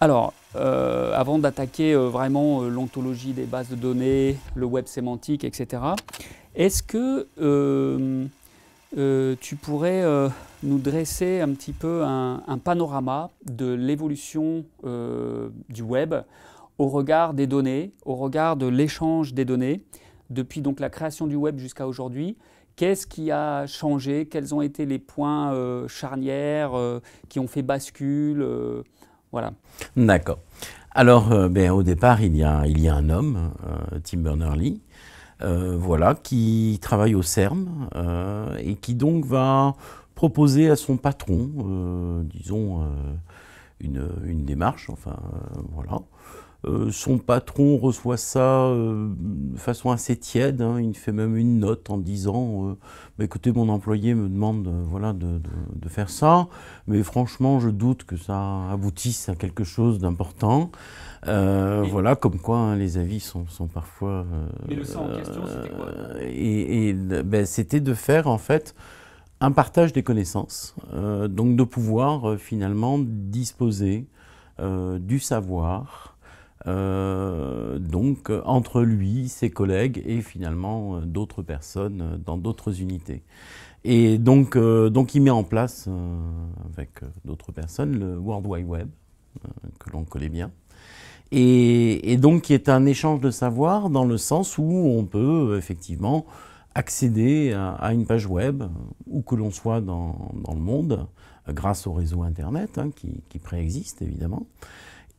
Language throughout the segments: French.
Alors, euh, avant d'attaquer euh, vraiment euh, l'ontologie des bases de données, le web sémantique, etc., est-ce que tu pourrais nous dresser un petit peu un, panorama de l'évolution du web au regard des données, au regard de l'échange des données, depuis donc la création du web jusqu'à aujourd'hui Qu'est-ce qui a changé Quels ont été les points charnières qui ont fait bascule D'accord. Alors, euh, ben, au départ, il y a, il y a un homme, euh, Tim Berners-Lee, euh, voilà, qui travaille au CERM et qui donc va proposer à son patron, disons, une, une, démarche, enfin, voilà. Euh, son patron reçoit ça euh, de façon assez tiède. Hein. Il fait même une note en disant euh, bah, "Écoutez, mon employé me demande voilà de, faire ça, mais franchement, je doute que ça aboutisse à quelque chose d'important." voilà, comme quoi hein, les avis sont, parfois. le en question, c'était quoi Et, bah, c'était de faire en fait un partage des connaissances, donc de pouvoir finalement disposer du savoir euh, donc entre lui, ses collègues et finalement euh, d'autres personnes euh, dans d'autres unités. Et donc, donc, il met en place, avec d'autres personnes, le World Wide Web, que l'on connaît bien. Et, donc, qui est un échange de savoir dans le sens où on peut effectivement accéder à, une page web, où que l'on soit dans, dans, le monde, grâce au réseau Internet, hein, qui, qui préexiste évidemment.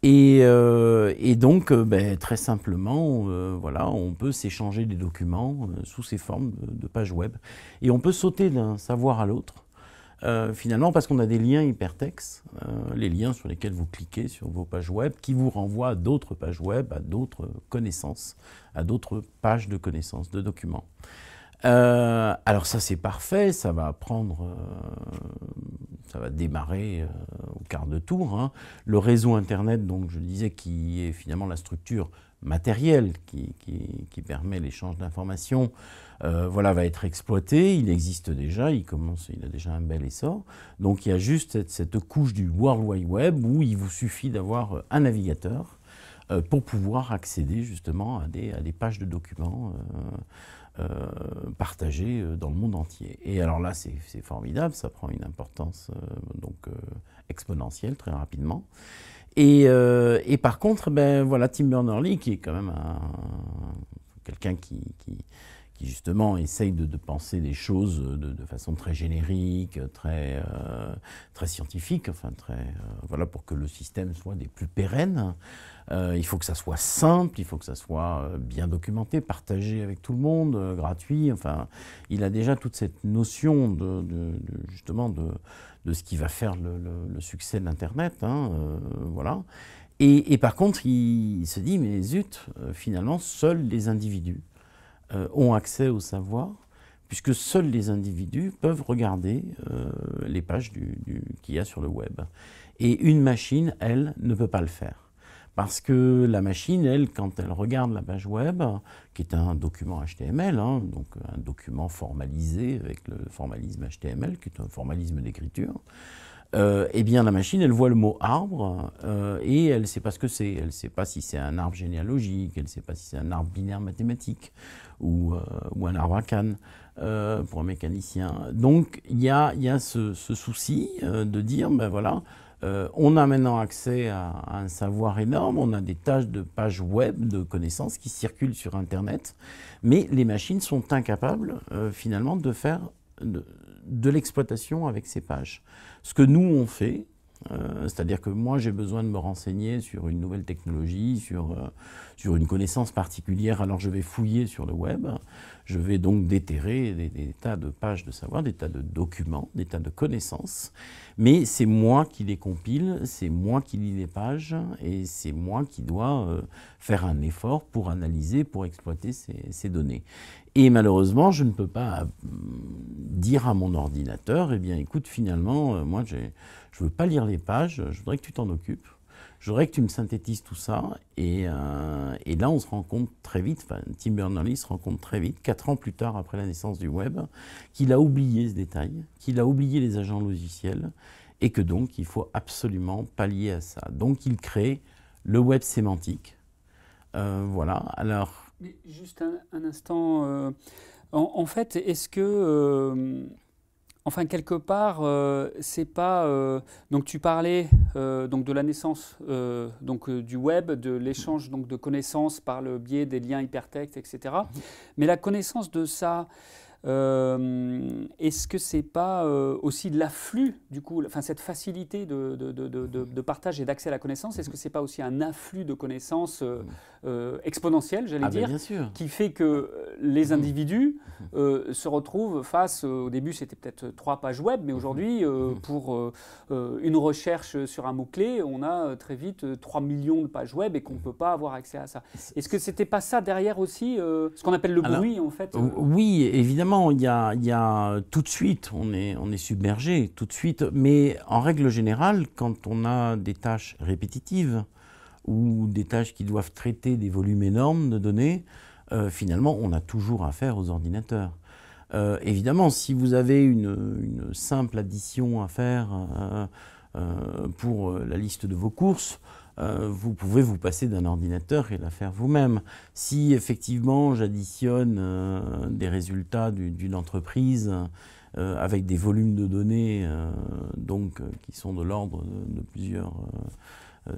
Euh, et, donc, euh, ben, très simplement, euh, voilà, on peut s'échanger des documents sous ces formes de, pages web. Et on peut sauter d'un savoir à l'autre, finalement, parce qu'on a des liens hypertextes, les liens sur lesquels vous cliquez sur vos pages web, qui vous renvoient à d'autres pages web, à d'autres connaissances, à d'autres pages de connaissances, de documents. Euh, alors ça c'est parfait, ça va prendre, euh, ça va démarrer euh, au quart de tour. Hein. Le réseau internet, donc je disais, qui est finalement la structure matérielle qui, permet l'échange d'informations, voilà, va être exploité. Il existe déjà, il commence, il a déjà un bel essor. Donc il y a juste cette, couche du World Wide Web où il vous suffit d'avoir un navigateur pour pouvoir accéder justement à des pages de documents. Euh, partagé euh, dans le monde entier. Et alors là, c'est formidable, ça prend une importance euh, donc exponentielle très rapidement. Et, et, par contre, ben voilà, Tim Berners-Lee, qui est quand même quelqu'un qui, qui qui justement essaye de, penser des choses euh, de, façon très générique, très, euh, très scientifique, enfin très, euh, voilà, pour que le système soit des plus pérennes. il faut que ça soit simple, il faut que ça soit bien documenté, partagé avec tout le monde, gratuit. Enfin, il a déjà toute cette notion de, justement de, ce qui va faire le, succès de l'Internet. Hein, voilà. Et, par contre, il, il se dit, mais zut, finalement, seuls les individus euh, ont accès au savoir, puisque seuls les individus peuvent regarder euh, les pages du, du, qu'il y a sur le web. Et une machine, elle, ne peut pas le faire. Parce que la machine, elle, quand elle regarde la page web, qui est un document HTML, hein, donc un document formalisé avec le formalisme HTML, qui est un formalisme d'écriture, euh, eh bien la machine, elle voit le mot arbre euh, et elle ne sait pas ce que c'est. Elle ne sait pas si c'est un arbre généalogique, elle ne sait pas si c'est un arbre binaire mathématique ou, euh, un arbre à cannes pour un mécanicien. Donc il y a, ce, souci de dire, ben voilà, on a maintenant accès à, un savoir énorme, on a des tâches de pages web de connaissances qui circulent sur Internet, mais les machines sont incapables finalement de faire de l'exploitation avec ces pages. Ce que nous, on fait, euh, c'est-à-dire que moi, j'ai besoin de me renseigner sur une nouvelle technologie, sur, euh, sur une connaissance particulière, alors je vais fouiller sur le web, je vais donc déterrer des, tas de pages de savoir, des tas de documents, des tas de connaissances, mais c'est moi qui les compile, c'est moi qui lis les pages, et c'est moi qui dois euh, faire un effort pour analyser, pour exploiter ces, données. Et malheureusement, je ne peux pas euh, dire à mon ordinateur, eh bien écoute, finalement, euh, moi, je ne veux pas lire les pages, je voudrais que tu t'en occupes. Je voudrais que tu me synthétises tout ça. Et, euh, là, on se rend compte très vite, enfin, Tim Berners-Lee se rend compte très vite, quatre ans plus tard après la naissance du web, qu'il a oublié ce détail, qu'il a oublié les agents logiciels, et que donc il faut absolument pallier à ça. Donc il crée le web sémantique. Euh, voilà, alors. juste un, instant. Euh, en, en, fait, est-ce que Enfin, quelque part, euh, c'est pas. Euh, donc, tu parlais euh, donc de la naissance donc, du web, de l'échange donc de connaissances par le biais des liens hypertextes, etc. Mm-hmm. Mais la connaissance de ça, euh, est-ce que c'est pas euh, aussi aussi l'afflux, du coup, enfin, cette facilité de, de, de, partage et d'accès à la connaissance, est-ce que c'est pas aussi un afflux de connaissances euh, mm. euh j'allais ah, ben, dire, qui fait que les mm. individus mm. se retrouvent face, au début c'était peut-être trois pages web, mais mm-hmm. aujourd'hui, mm-hmm. pour une recherche sur un mot-clé, on a très vite 3 millions de pages web et qu'on ne peut pas avoir accès à ça. Est-ce que c'était pas ça derrière aussi, ce qu'on appelle le bruit en fait Oui, évidemment il y, a, tout de suite, on est, submergé tout de suite, mais en règle générale, quand on a des tâches répétitives ou des tâches qui doivent traiter des volumes énormes de données, euh, finalement, on a toujours affaire aux ordinateurs. Euh, évidemment, si vous avez une, simple addition à faire euh, pour la liste de vos courses, euh, vous pouvez vous passer d'un ordinateur et la faire vous-même. Si effectivement j'additionne euh, des résultats d'une entreprise euh, avec des volumes de données donc, qui sont de l'ordre de, plusieurs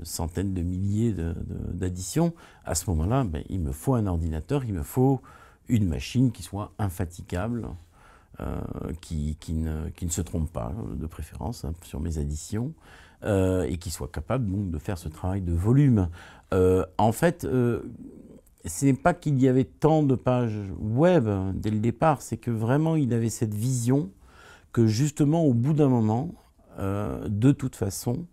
centaines de milliers d'additions, à ce moment-là, ben, il me faut un ordinateur, il me faut une machine qui soit infatigable. qui, ne, se trompe pas, de préférence, hein, sur mes additions, euh, et qui soit capable donc de faire ce travail de volume. Euh, en fait, euh, ce n'est pas qu'il y avait tant de pages web hein, dès le départ, c'est que vraiment il avait cette vision que justement au bout d'un moment, de toute façon,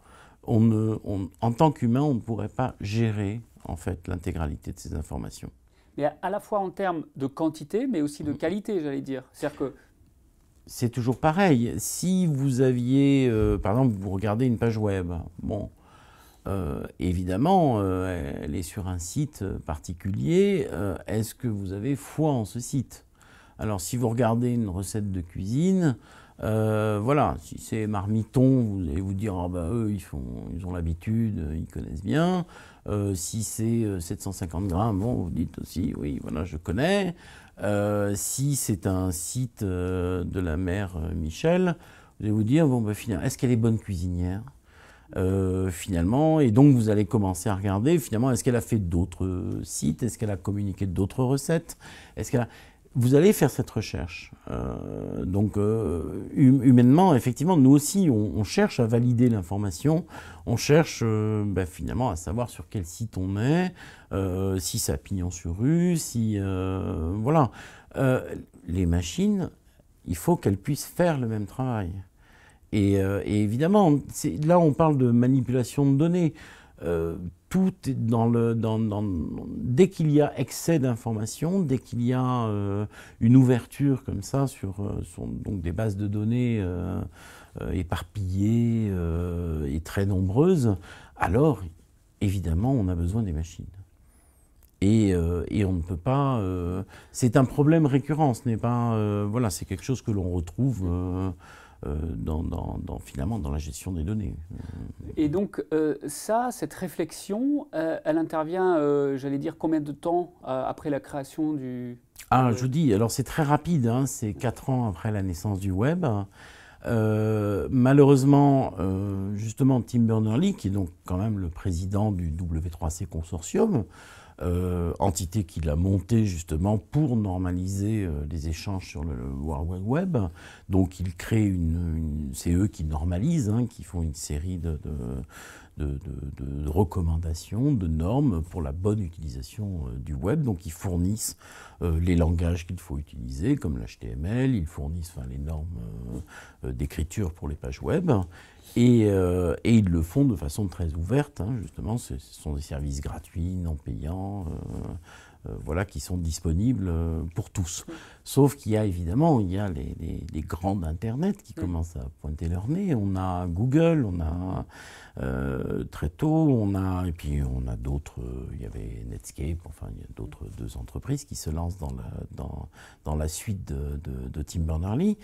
on en tant qu'humain, on ne pourrait pas gérer en fait l'intégralité de ces informations mais à la fois en termes de quantité, mais aussi de mmh. qualité, j'allais dire. C'est-à-dire que c'est toujours pareil. Si vous aviez, euh, par exemple, vous regardez une page web, bon, euh, évidemment, euh, elle est sur un site particulier. Est-ce que vous avez foi en ce site Alors, si vous regardez une recette de cuisine, voilà, si c'est marmiton, vous allez vous dire, ah ben, eux, ils, font, ils ont l'habitude, ils connaissent bien. si c'est 750 grammes, bon, vous dites aussi, oui, voilà, je connais. Euh, si c'est un site euh, de la mère euh, Michel, vous allez vous dire, bon, ben finalement, est-ce qu'elle est bonne cuisinière finalement, et donc vous allez commencer à regarder finalement est-ce qu'elle a fait d'autres sites, est-ce qu'elle a communiqué d'autres recettes, est-ce qu'elle vous allez faire cette recherche. Euh, donc, euh, hum-, humainement, effectivement, nous aussi, on, cherche à valider l'information, on cherche euh, ben, finalement à savoir sur quel site on est, si ça pignon sur rue, si. voilà. les machines, il faut qu'elles puissent faire le même travail. et évidemment, là, on parle de manipulation de données. Euh, tout est dans le, dès qu'il y a excès d'informations, dès qu'il y a euh, une ouverture comme ça sur, euh, donc des bases de données éparpillées et très nombreuses, alors évidemment on a besoin des machines. Et, et, on ne peut pas. c'est un problème récurrent. Ce n'est pas. voilà, c'est quelque chose que l'on retrouve. Euh, dans, finalement dans la gestion des données. Euh, Et donc euh, ça, cette réflexion, elle intervient, j'allais dire, combien de temps après la création du... Ah, je vous dis, alors c'est très rapide, hein, c'est quatre ans après la naissance du web. malheureusement, justement, Tim Berners-Lee, qui est donc quand même le président du W3C Consortium, euh, entité qu'il a montée justement pour normaliser euh, les échanges sur le, World Wide Web. Donc il crée une, c'est eux qui normalisent, hein, qui font une série de, de, recommandations, de normes pour la bonne utilisation euh, du web. Donc ils fournissent les langages qu'il faut utiliser, comme l'HTML, ils fournissent les normes d'écriture pour les pages web. Euh, et, ils le font de façon très ouverte, hein, justement. Ce, sont des services gratuits, non payants. Euh, euh, voilà, qui sont disponibles euh, pour tous. Mm. Sauf qu'il y a évidemment il y a les, les, grandes Internet qui mm. commencent à pointer leur nez. On a Google, on a euh, très tôt, on a, et puis on a d'autres, euh, il y avait Netscape, enfin il y a d'autres deux entreprises qui se lancent dans la, suite de, Tim Berners-Lee.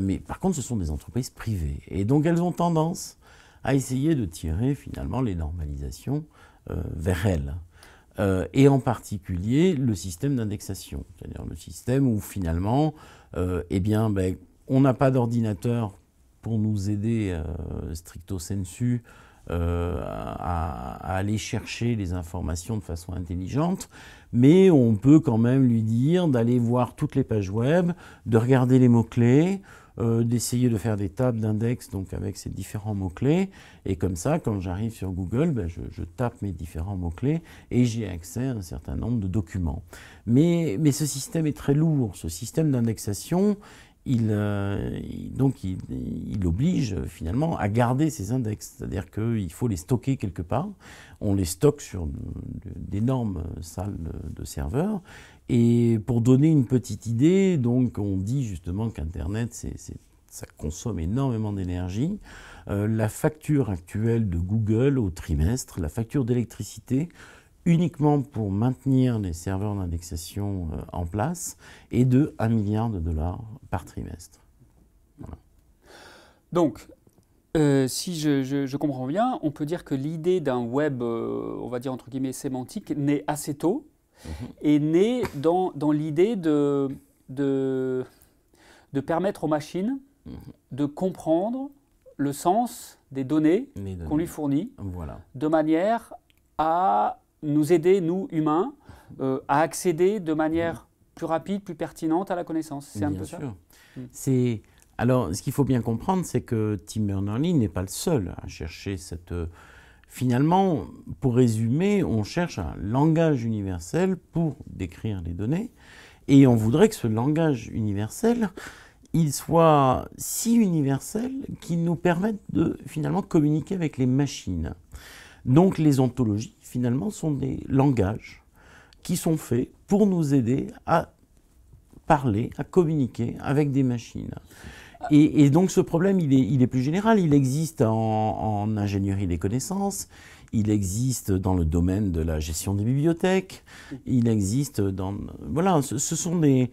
mais par contre, ce sont des entreprises privées. Et donc elles ont tendance à essayer de tirer finalement les normalisations vers elles. Euh, et en particulier le système d'indexation, c'est-à-dire le système où finalement, euh, eh bien, ben, on n'a pas d'ordinateur pour nous aider euh, stricto sensu à, aller chercher les informations de façon intelligente, mais on peut quand même lui dire d'aller voir toutes les pages web, de regarder les mots-clés, euh, d'essayer de faire des tables d'index donc avec ces différents mots-clés. Et comme ça, quand j'arrive sur Google, ben, je, tape mes différents mots-clés et j'ai accès à un certain nombre de documents. Mais, ce système est très lourd. Ce système d'indexation, il, euh, il, oblige euh, finalement à garder ces index, c'est-à-dire qu'il faut les stocker quelque part. On les stocke sur d'énormes salles de serveurs et pour donner une petite idée, donc on dit justement qu'Internet, ça consomme énormément d'énergie. Euh, la facture actuelle de Google au trimestre, la facture d'électricité, uniquement pour maintenir les serveurs d'indexation euh, en place, est de 1 milliard de dollars par trimestre. Donc, euh, si je, je, comprends bien, on peut dire que l'idée d'un web, on va dire entre guillemets sémantique, naît assez tôt, est né dans, dans l'idée de, de, permettre aux machines mhm. de comprendre le sens des données, qu'on lui fournit, voilà. de manière à nous aider, nous humains, euh, à accéder de manière mhm. plus rapide, plus pertinente à la connaissance. C'est un peu ça. Mm. C'est alors ce qu'il faut bien comprendre, c'est que Tim Berners-Lee n'est pas le seul à chercher cette euh, Finalement, pour résumer, on cherche un langage universel pour décrire les données et on voudrait que ce langage universel, il soit si universel qu'il nous permette de finalement communiquer avec les machines. Donc les ontologies, finalement, sont des langages qui sont faits pour nous aider à parler, à communiquer avec des machines. Et, donc ce problème, il est, plus général. Il existe en, ingénierie des connaissances, il existe dans le domaine de la gestion des bibliothèques, il existe dans... Voilà, ce, sont des,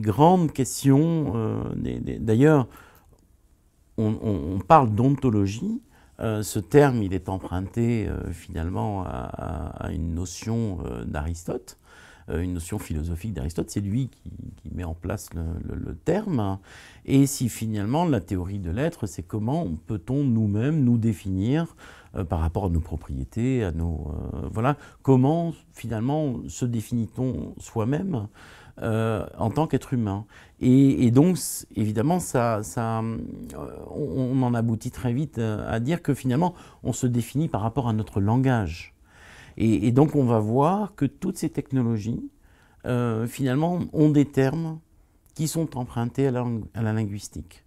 grandes questions. Euh, d'ailleurs, on, parle d'ontologie. Euh, ce terme, il est emprunté euh, finalement à, une notion d'Aristote. Euh, une notion philosophique d'Aristote, c'est lui qui, met en place le, terme. Et si finalement la théorie de l'être, c'est comment peut-on nous-mêmes nous définir euh, par rapport à nos propriétés, à nos euh, voilà, comment finalement se définit-on soi-même en tant qu'être humain. Et, donc, évidemment, ça, on, en aboutit très vite à dire que finalement, on se définit par rapport à notre langage. Et, donc on va voir que toutes ces technologies, euh, finalement, ont des termes qui sont empruntés à la, à la, linguistique.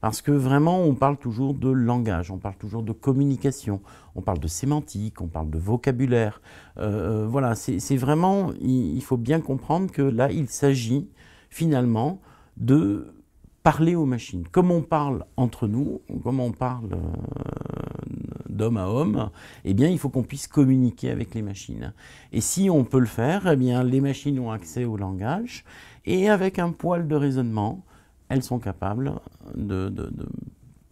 Parce que vraiment, on parle toujours de langage, on parle toujours de communication, on parle de sémantique, on parle de vocabulaire. Euh, euh, voilà, c'est vraiment, il faut bien comprendre que là, il s'agit finalement de parler aux machines, comme on parle entre nous, comme on parle euh, d'homme à homme, eh bien, il faut qu'on puisse communiquer avec les machines. Et si on peut le faire, eh bien, les machines ont accès au langage et avec un poil de raisonnement, elles sont capables de,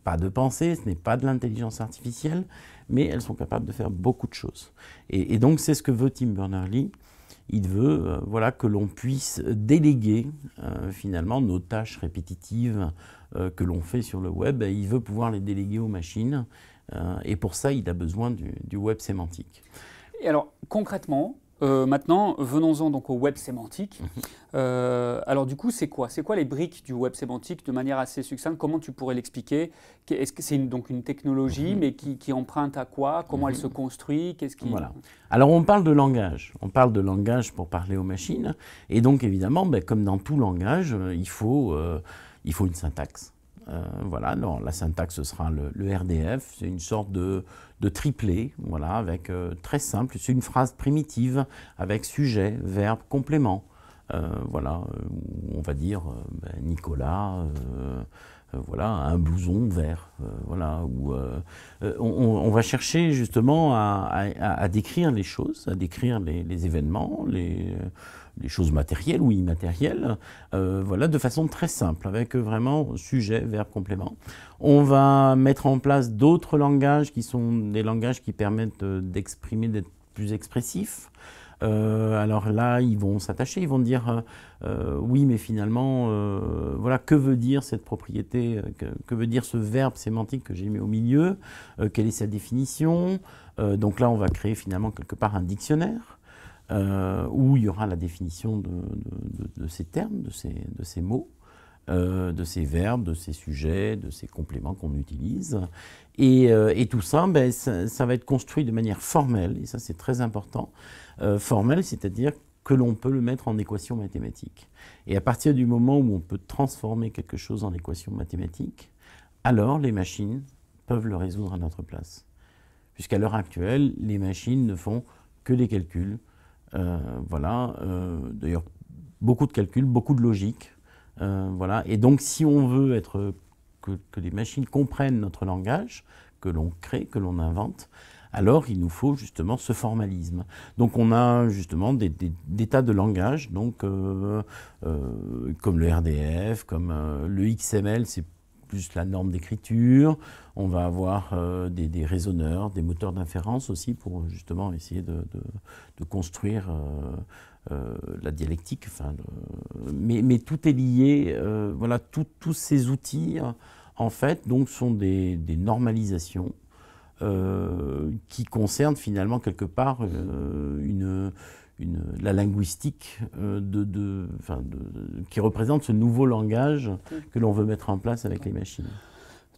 pas de penser, ce n'est pas de l'intelligence artificielle, mais elles sont capables de faire beaucoup de choses. Et, et donc, c'est ce que veut Tim Berners-Lee. Il veut euh, voilà, que l'on puisse déléguer euh, finalement nos tâches répétitives euh, que l'on fait sur le web. il veut pouvoir les déléguer aux machines. et pour ça, il a besoin du web sémantique. Et alors concrètement, euh, maintenant, venons-en donc au web sémantique. Mhm. Euh, alors du coup, c'est quoi C'est quoi les briques du web sémantique de manière assez succincte Comment tu pourrais l'expliquer Est-ce que c'est donc une technologie, mhm. mais qui, emprunte à quoi Comment elle mhm. se construit Qu'est-ce qui... Voilà. Alors on parle de langage. On parle de langage pour parler aux machines. Et donc évidemment, ben, comme dans tout langage, euh, il faut, il faut une syntaxe. voilà, la syntaxe, ce sera le, le RDF, c'est une sorte de de tripler, voilà, avec euh, très simple, c'est une phrase primitive avec sujet, verbe, complément. Euh, voilà, euh, on va dire ben, Nicolas, voilà, un blouson vert, voilà, où on, va chercher justement à, décrire les choses, à décrire les, les événements, les les choses matérielles ou immatérielles, euh, voilà, de façon très simple, avec vraiment sujet, verbe, complément. On va mettre en place d'autres langages qui sont des langages qui permettent euh, d'exprimer, d'être plus expressifs. Euh, alors là, ils vont s'attacher, ils vont dire oui, mais finalement, voilà, que veut dire cette propriété, que, veut dire ce verbe sémantique que j'ai mis au milieu, quelle est sa définition. donc là, on va créer finalement quelque part un dictionnaire. Euh, où il y aura la définition de, ces termes, de ces, de ces mots, euh, de ces verbes, de ces sujets, de ces compléments qu'on utilise. Euh, et, tout ça, ben, ça, ça, va être construit de manière formelle, et ça c'est très important. formelle, c'est-à-dire que l'on peut le mettre en équation mathématique. Et à partir du moment où on peut transformer quelque chose en équation mathématique, alors les machines peuvent le résoudre à notre place. Puisqu'à l'heure actuelle, les machines ne font que des calculs, euh, voilà, euh, d'ailleurs, beaucoup de calculs, beaucoup de logique. Euh, voilà. Et donc, si on veut être, que, les machines comprennent notre langage, que l'on crée, que l'on invente, alors il nous faut justement ce formalisme. Donc on a justement des, tas de langages, donc comme le RDF, comme le XML, c'est plus la norme d'écriture, on va avoir euh, des, raisonneurs, des moteurs d'inférence aussi pour justement essayer de, construire euh, euh, la dialectique. Enfin, mais, tout est lié, voilà, tous ces outils en fait donc sont des, des normalisations. qui concernent finalement quelque part une, la linguistique euh, de, qui représente ce nouveau langage mm. que l'on veut mettre en place avec les machines.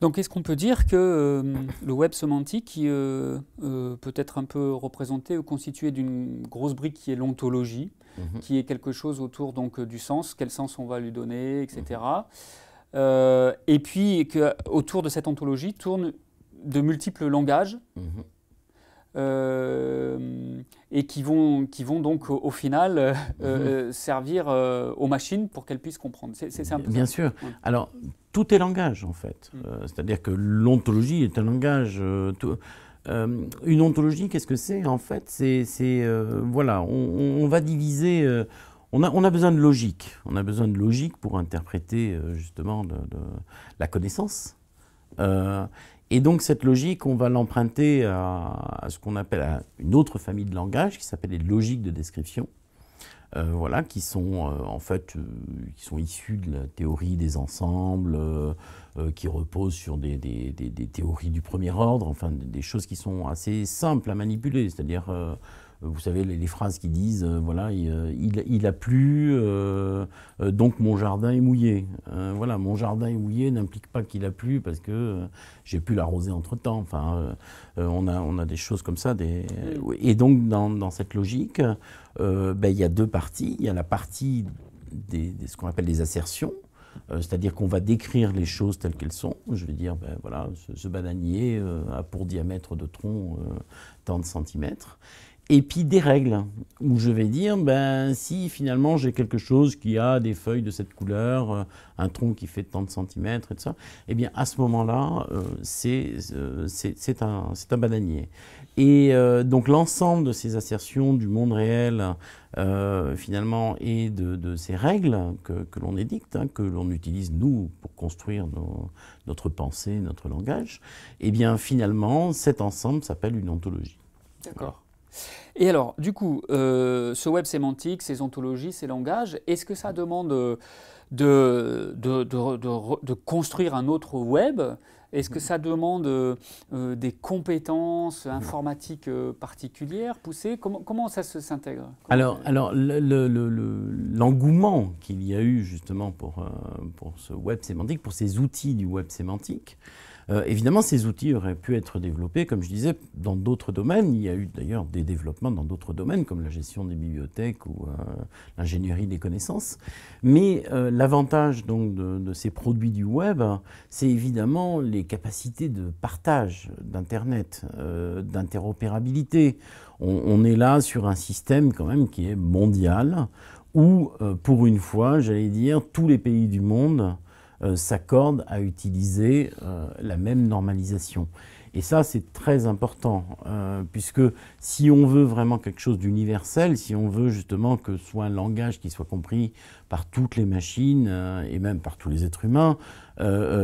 Donc est-ce qu'on peut dire que euh, le web sémantique, euh, peut être un peu représenté ou constitué d'une grosse brique qui est l'ontologie, mhm. qui est quelque chose autour donc, du sens, quel sens on va lui donner, etc. Mhm. et puis que, autour de cette ontologie tournent de multiples langages. Mhm. Euh, et qui vont, qui vont donc au, final euh, mhm. euh, servir aux machines pour qu'elles puissent comprendre. C'est un Bien sûr. Alors, tout est langage en fait. Mm. C'est-à-dire que l'ontologie est un langage. une ontologie, qu'est-ce que c'est En fait, c'est. voilà, on, va diviser. On a, on a, besoin de logique. On a besoin de logique pour interpréter justement de, la connaissance. Et donc cette logique, on va l'emprunter à, ce qu'on appelle une autre famille de langages, qui s'appelle les logiques de description, euh, voilà, qui sont euh, en fait euh, qui sont issues de la théorie des ensembles, qui reposent sur des, des, théories du premier ordre, enfin des choses qui sont assez simples à manipuler, c'est-à-dire euh, vous savez, les, phrases qui disent, euh, voilà, euh, il, a plu, donc mon jardin est mouillé. voilà, mon jardin est mouillé n'implique pas qu'il a plu parce que j'ai pu l'arroser entre-temps. Enfin, on, a, on a des choses comme ça. Des... Et donc, dans, dans cette logique, ben, il y a deux parties. Il y a la partie des, ce qu'on appelle les assertions. c'est-à-dire qu'on va décrire les choses telles qu'elles sont. Je vais dire, ben voilà, ce, bananier a pour diamètre de tronc tant de centimètres et puis des règles, où je vais dire, ben, si finalement j'ai quelque chose qui a des feuilles de cette couleur, euh, un tronc qui fait tant de centimètres et tout ça, eh bien à ce moment-là, euh, euh, c'est un, bananier. Et donc l'ensemble de ces assertions du monde réel, finalement, et de, ces règles que, l'on édicte, hein, que l'on utilise nous pour construire notre pensée, notre langage, eh bien finalement, cet ensemble s'appelle une ontologie. D'accord. Et alors, du coup, euh, ce web sémantique, ces ontologies, ces langages, est-ce que ça demande euh, de, construire un autre web Est-ce que ça demande euh, des compétences informatiques particulières, poussées comment, ça s'intègre Alors, l'engouement qu'il y a eu justement pour ce web sémantique, pour ces outils du web sémantique, euh, évidemment, ces outils auraient pu être développés, comme je disais, dans d'autres domaines. Il y a eu d'ailleurs des développements dans d'autres domaines, comme la gestion des bibliothèques ou euh, l'ingénierie des connaissances. Mais euh, l'avantage donc de, ces produits du web, c'est évidemment les capacités de partage d'Internet, d'interopérabilité. On, on est là sur un système quand même qui est mondial, où, pour une fois, j'allais dire, tous les pays du monde euh, s'accordent à utiliser euh, la même normalisation. Et ça, c'est très important, euh, puisque si on veut vraiment quelque chose d'universel, si on veut justement que ce soit un langage qui soit compris par toutes les machines et même par tous les êtres humains,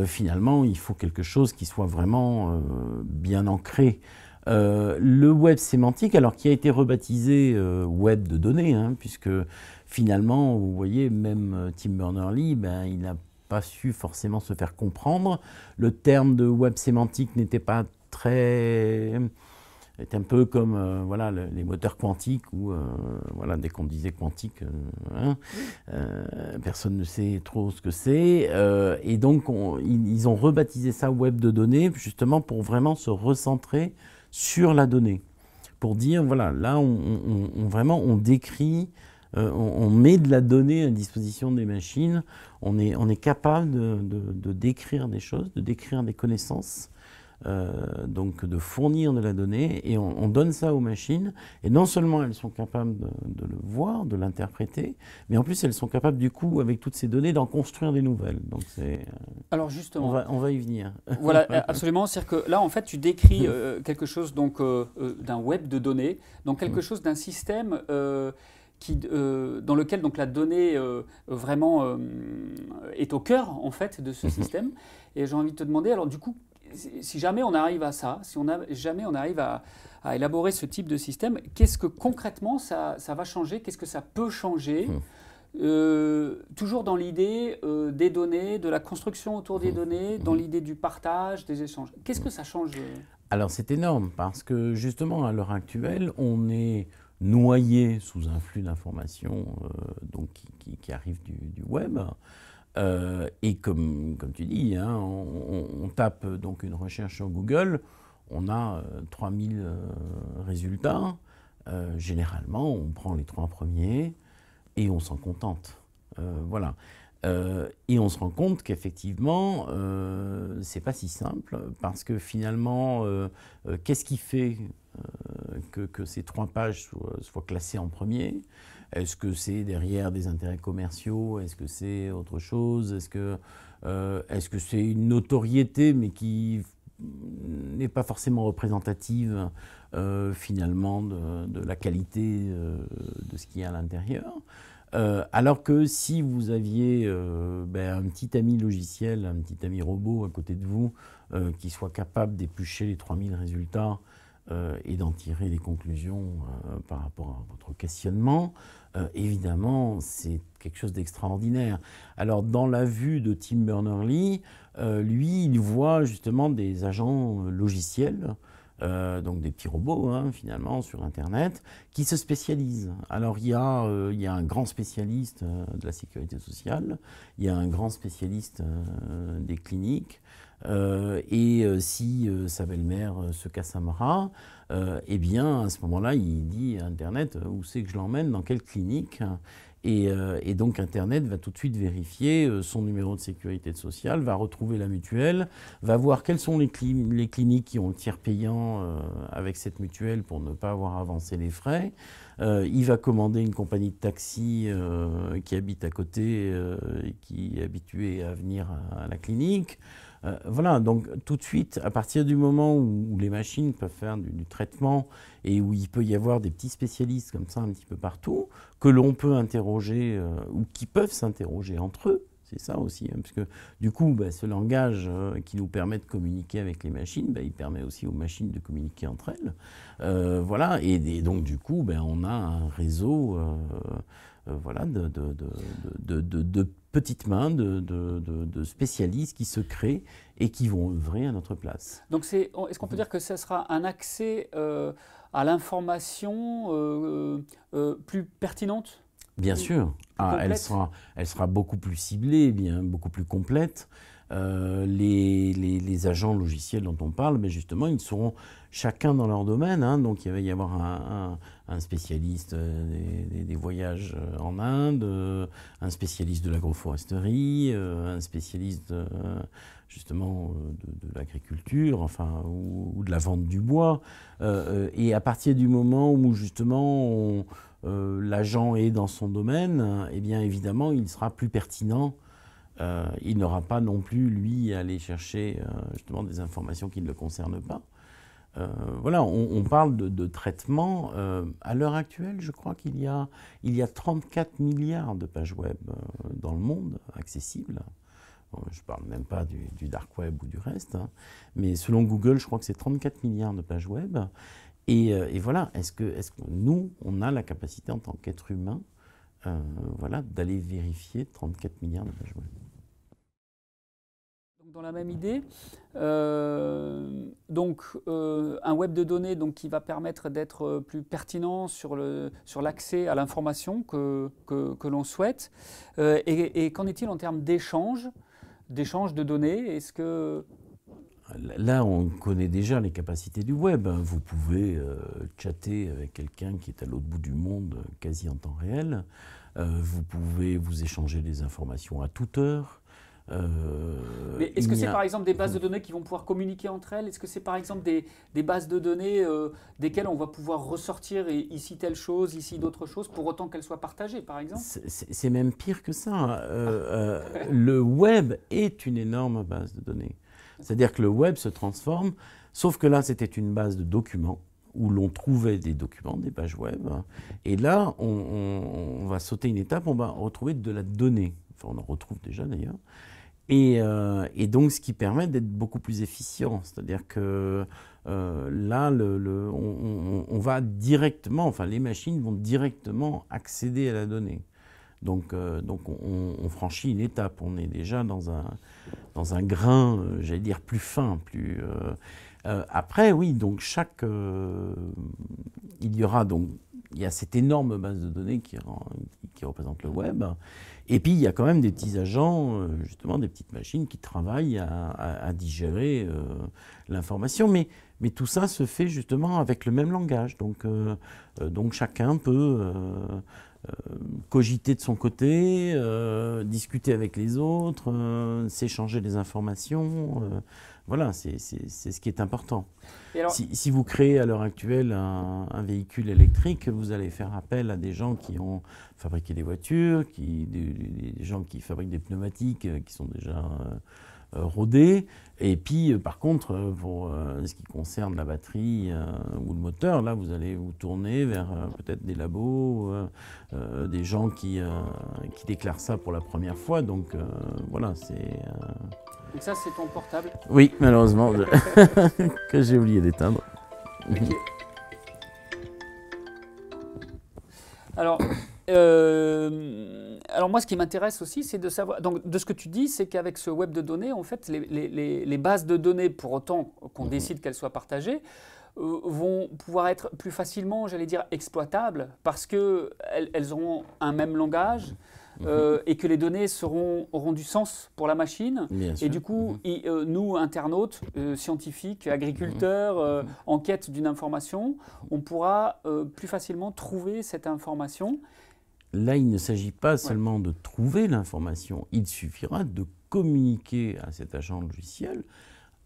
finalement, il faut quelque chose qui soit vraiment bien ancré. le web sémantique, alors qui a été rebaptisé web de données, hein, puisque finalement, vous voyez, même Tim Berners-Lee, ben, il a pas su forcément se faire comprendre. Le terme de web sémantique n'était pas très... est un peu comme euh, voilà, les moteurs quantiques, ou euh, voilà, dès qu'on disait quantique, euh, hein, personne ne sait trop ce que c'est. et donc, ils, ont rebaptisé ça web de données, justement pour vraiment se recentrer sur la donnée. Pour dire, voilà, là, on vraiment, on décrit euh, on, met de la donnée à disposition des machines, on est, on est capable de, décrire des choses, de décrire des connaissances. Euh, donc de fournir de la donnée et on, donne ça aux machines et non seulement elles sont capables de, le voir, de l'interpréter, mais en plus elles sont capables du coup avec toutes ces données d'en construire des nouvelles. Donc c'est euh, alors justement on va, y venir. Voilà absolument, c'est-à-dire que là en fait tu décris quelque chose donc d'un web de données, donc quelque chose d'un système qui, euh, dans lequel donc, la donnée euh, vraiment euh, est au cœur en fait de ce mhm. système. Et j'ai envie de te demander, alors du coup, si jamais on arrive à ça, si on jamais on arrive à, élaborer ce type de système, qu'est-ce que concrètement ça, va changer Qu'est-ce que ça peut changer mhm. toujours dans l'idée des données, de la construction autour des mhm. données, dans l'idée du partage, des échanges. Qu'est-ce que ça change Alors c'est énorme parce que justement à l'heure actuelle, on est noyé sous un flux d'informations euh, donc qui, qui, arrive du, web. Euh, et comme, comme, tu dis, hein, on, tape donc une recherche sur Google, on a 3000 euh, résultats. généralement, on prend les trois premiers et on s'en contente. voilà. Euh, et on se rend compte qu'effectivement, euh, c'est pas si simple, parce que finalement, euh, euh, qu'est-ce qui fait que, ces trois pages soient, classées en premier Est-ce que c'est derrière des intérêts commerciaux Est-ce que c'est autre chose Est-ce que c'est une notoriété, mais qui n'est pas forcément représentative finalement de, de, la qualité de ce qu'il y a à l'intérieur euh, alors que si vous aviez euh, ben, un petit ami logiciel, un petit ami robot à côté de vous, euh, qui soit capable d'éplucher les 3000 résultats et d'en tirer des conclusions par rapport à votre questionnement, évidemment, c'est quelque chose d'extraordinaire. Alors, dans la vue de Tim Berners-Lee, lui, il voit justement des agents logiciels euh, donc des petits robots hein, finalement sur Internet, qui se spécialisent. Alors il y, a, euh, y un grand spécialiste euh, de la sécurité sociale, il y a un grand spécialiste des cliniques, et si sa belle-mère se casse un bras, eh bien à ce moment-là il dit à Internet où c'est que je l'emmène, dans quelle clinique, euh, et, donc Internet va tout de suite vérifier euh, son numéro de sécurité sociale, va retrouver la mutuelle, va voir quelles sont les, cliniques qui ont le tiers payant euh, avec cette mutuelle pour ne pas avoir avancé les frais. il va commander une compagnie de taxi qui habite à côté, et qui est habituée à venir à la clinique. Euh, voilà, donc tout de suite, à partir du moment où, les machines peuvent faire du, traitement et où il peut y avoir des petits spécialistes comme ça un petit peu partout, que l'on peut interroger euh, ou qui peuvent s'interroger entre eux, c'est ça aussi, hein, parce que du coup, bah, ce langage euh, qui nous permet de communiquer avec les machines, bah, il permet aussi aux machines de communiquer entre elles. voilà, et, donc du coup, ben, on a un réseau voilà, de petites mains de, spécialistes qui se créent et qui vont œuvrer à notre place. Donc est-ce qu'on peut dire que ce sera un accès euh, à l'information euh, euh, plus pertinente Bien sûr, ah, elle, sera, elle sera beaucoup plus ciblée, bien, beaucoup plus complète. Les, les, agents logiciels dont on parle, mais justement, ils seront chacun dans leur domaine. Hein. Donc il va y avoir un, spécialiste euh, des, voyages euh, en Inde, euh, un spécialiste de l'agroforesterie, un spécialiste justement de, l'agriculture, enfin ou, de la vente du bois. et à partir du moment où justement l'agent est dans son domaine, et eh bien évidemment, il sera plus pertinent. il n'aura pas non plus, lui, à aller chercher justement des informations qui ne le concernent pas. Euh, voilà, on, parle de, traitement. Euh, à l'heure actuelle, je crois qu'il y, a, il y a 34 milliards de pages web euh, dans le monde accessibles. je ne parle même pas du, dark web ou du reste. Hein. Mais selon Google, je crois que c'est 34 milliards de pages web. Et, voilà, est-ce que, nous, on a la capacité en tant qu'être humain voilà, d'aller vérifier 34 milliards de pages web dans la même idée. Euh, donc, euh, un web de données donc, qui va permettre d'être euh, plus pertinent sur l'accès sur à l'information que, l'on souhaite. et, qu'en est-il en termes d'échange, d'échange de données Est-ce que Là, on connaît déjà les capacités du web. Hein. Vous pouvez chatter avec quelqu'un qui est à l'autre bout du monde quasi en temps réel. vous pouvez vous échanger des informations à toute heure. Euh, Mais est-ce que c'est par exemple des bases de données qui vont pouvoir communiquer entre elles Est-ce que c'est par exemple des, bases de données euh, desquelles on va pouvoir ressortir ici telle chose, ici d'autres choses, pour autant qu'elles soient partagées par exemple C'est même pire que ça. Hein. Euh, le web est une énorme base de données. C'est-à-dire que le web se transforme, sauf que là c'était une base de documents où l'on trouvait des documents, des pages web. Hein. Et là, on, on, va sauter une étape, on va retrouver de la donnée. Enfin, on en retrouve déjà d'ailleurs. Euh, et, donc, ce qui permet d'être beaucoup plus efficient. C'est-à-dire que euh, là, le, on, va directement, enfin, les machines vont directement accéder à la donnée. Donc, euh, donc on, on, franchit une étape. On est déjà dans un, dans un grain, j'allais dire, plus fin. Plus, après, oui, donc chaque. il y aura donc il y a cette énorme base de données qui, qui, représente le web. Et puis, il y a quand même des petits agents, euh, justement, des petites machines qui travaillent à, digérer euh, l'information. Mais, mais tout ça se fait justement avec le même langage. Donc, euh, donc chacun peut cogiter de son côté, discuter avec les autres, s'échanger des informations. Voilà, c'est ce qui est important. si, vous créez à l'heure actuelle un, véhicule électrique, vous allez faire appel à des gens qui ont fabriqué des voitures, qui, des, gens qui fabriquent des pneumatiques euh, qui sont déjà euh, euh, rodés. Et puis, par contre, pour ce qui concerne la batterie ou le moteur, là, vous allez vous tourner vers peut-être des labos, des gens qui déclarent ça pour la première fois. Donc, voilà, c'est... Donc ça, c'est ton portable Oui, malheureusement, que j'ai oublié d'éteindre. Alors, euh, alors moi, ce qui m'intéresse aussi, c'est de savoir. Donc, de ce que tu dis, c'est qu'avec ce web de données, en fait, les, bases de données, pour autant qu'on mhm. décide qu'elles soient partagées, euh, vont pouvoir être plus facilement, j'allais dire, exploitables parce que elles, auront un même langage. Euh, et que les données auront du sens pour la machine. et du coup, mhm. euh, nous, internautes, euh, scientifiques, agriculteurs, mhm. en quête d'une information, on pourra plus facilement trouver cette information. Là, il ne s'agit pas seulement de trouver l'information, il suffira de communiquer à cet agent logiciel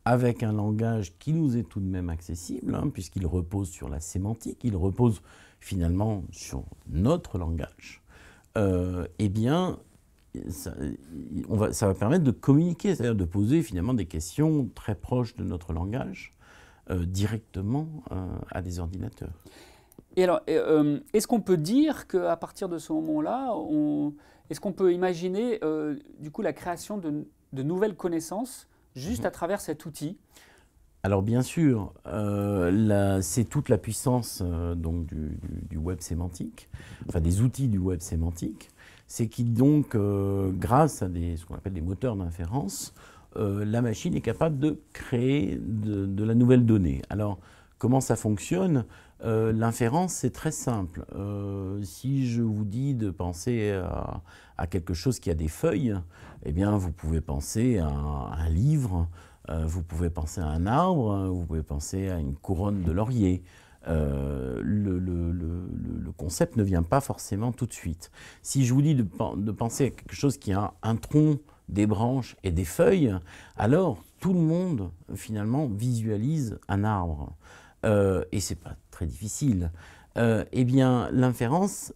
avec un langage qui nous est tout de même accessible, hein, puisqu'il repose sur la sémantique, il repose finalement sur notre langage. Euh, eh bien, ça, va, permettre de communiquer, c'est-à-dire de poser finalement des questions très proches de notre langage euh, directement euh, à des ordinateurs. Et alors, est-ce qu'on peut dire qu'à partir de ce moment-là, est-ce qu'on peut imaginer du coup la création de, nouvelles connaissances juste mhm. à travers cet outil alors bien sûr, euh, c'est toute la puissance euh, donc du, web sémantique, enfin des outils du web sémantique, c'est qui donc, euh, grâce à des, ce qu'on appelle des moteurs d'inférence, la machine est capable de créer de, la nouvelle donnée. Alors comment ça fonctionne L'inférence, c'est très simple. si je vous dis de penser à, quelque chose qui a des feuilles, eh bien vous pouvez penser à un livre, euh, vous pouvez penser à un arbre, hein, vous pouvez penser à une couronne de laurier. Euh, le, concept ne vient pas forcément tout de suite. Si je vous dis de, penser à quelque chose qui a un tronc, des branches et des feuilles, alors tout le monde finalement visualise un arbre. Euh, et c'est pas très difficile. Euh, eh bien, l'inférence,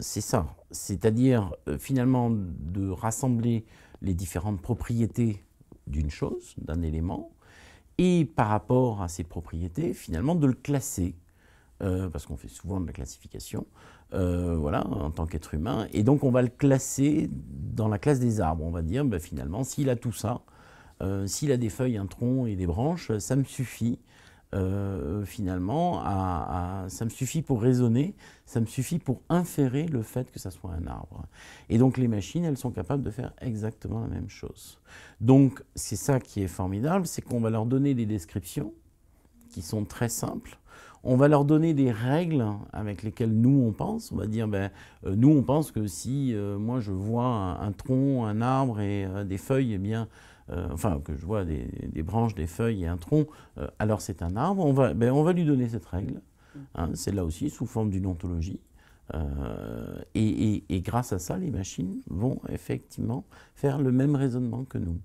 c'est ça. C'est-à-dire finalement de rassembler les différentes propriétés d'une chose, d'un élément, et par rapport à ses propriétés, finalement, de le classer. Euh, parce qu'on fait souvent de la classification, euh, voilà, en tant qu'être humain. Et donc, on va le classer dans la classe des arbres. On va dire, ben, finalement, s'il a tout ça, euh, s'il a des feuilles, un tronc et des branches, ça me suffit euh, finalement, ça me suffit pour raisonner, ça me suffit pour inférer le fait que ça soit un arbre. Et donc les machines, elles sont capables de faire exactement la même chose. Donc c'est ça qui est formidable, c'est qu'on va leur donner des descriptions qui sont très simples. On va leur donner des règles avec lesquelles nous on pense. On va dire, ben, euh, nous on pense que si euh, moi je vois un, un, tronc, un arbre et des feuilles, eh bien euh, enfin que je vois des, branches, des feuilles et un tronc, euh, alors c'est un arbre, on va, ben, on va lui donner cette règle. Hein, c'est là aussi sous forme d'une ontologie. Euh, et, et, grâce à ça, les machines vont effectivement faire le même raisonnement que nous.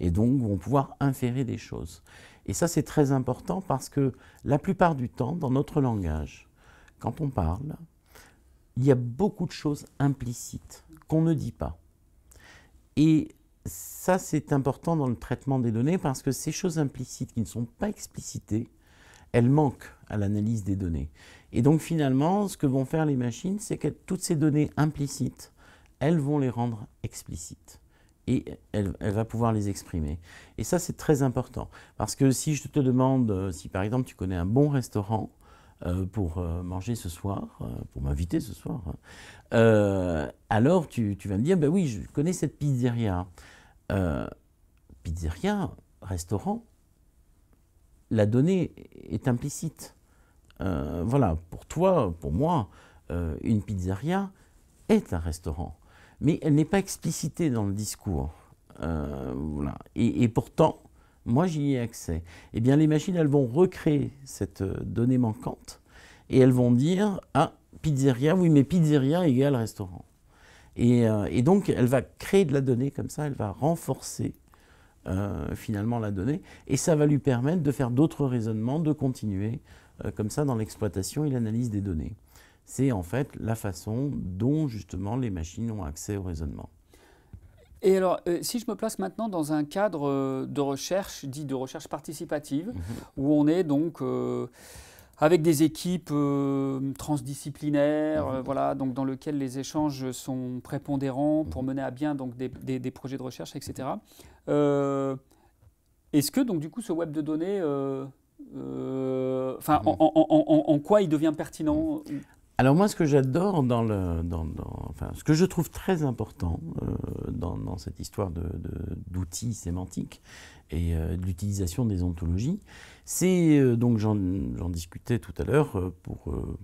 Et donc vont pouvoir inférer des choses. Et ça, c'est très important parce que la plupart du temps, dans notre langage, quand on parle, il y a beaucoup de choses implicites qu'on ne dit pas. Et ça, c'est important dans le traitement des données parce que ces choses implicites qui ne sont pas explicitées, elles manquent à l'analyse des données. Et donc finalement, ce que vont faire les machines, c'est que toutes ces données implicites, elles vont les rendre explicites. Et elle, va pouvoir les exprimer. Et ça, c'est très important. Parce que si je te demande, euh, si par exemple tu connais un bon restaurant, euh, pour euh, manger ce soir, pour m'inviter ce soir, alors tu, vas me dire, ben oui, je connais cette pizzeria. Euh, pizzeria, restaurant, la donnée est implicite. Euh, voilà, pour toi, pour moi, euh, une pizzeria est un restaurant, mais elle n'est pas explicitée dans le discours. voilà. Et, et, pourtant, moi j'y ai accès. Eh bien, les machines, elles vont recréer cette donnée manquante et elles vont dire, ah, pizzeria, oui, mais pizzeria égale restaurant. Euh, et, donc, elle va créer de la donnée comme ça, elle va renforcer euh, finalement la donnée, et ça va lui permettre de faire d'autres raisonnements, de continuer euh, comme ça dans l'exploitation et l'analyse des données. C'est en fait la façon dont justement les machines ont accès au raisonnement. Et alors, si je me place maintenant dans un cadre de recherche, dit de recherche participative, mhm. où on est donc avec des équipes euh, transdisciplinaires, mhm. euh, voilà, donc dans lesquelles les échanges sont prépondérants pour mhm. mener à bien donc des, projets de recherche, etc. Euh, est-ce que donc du coup ce web de données, mhm. en, quoi il devient pertinent alors moi, ce que j'adore dans ce que je trouve très important dans, cette histoire d'outils sémantiques et de l'utilisation des ontologies, c'est euh, donc j'en discutais tout à l'heure euh, pour euh,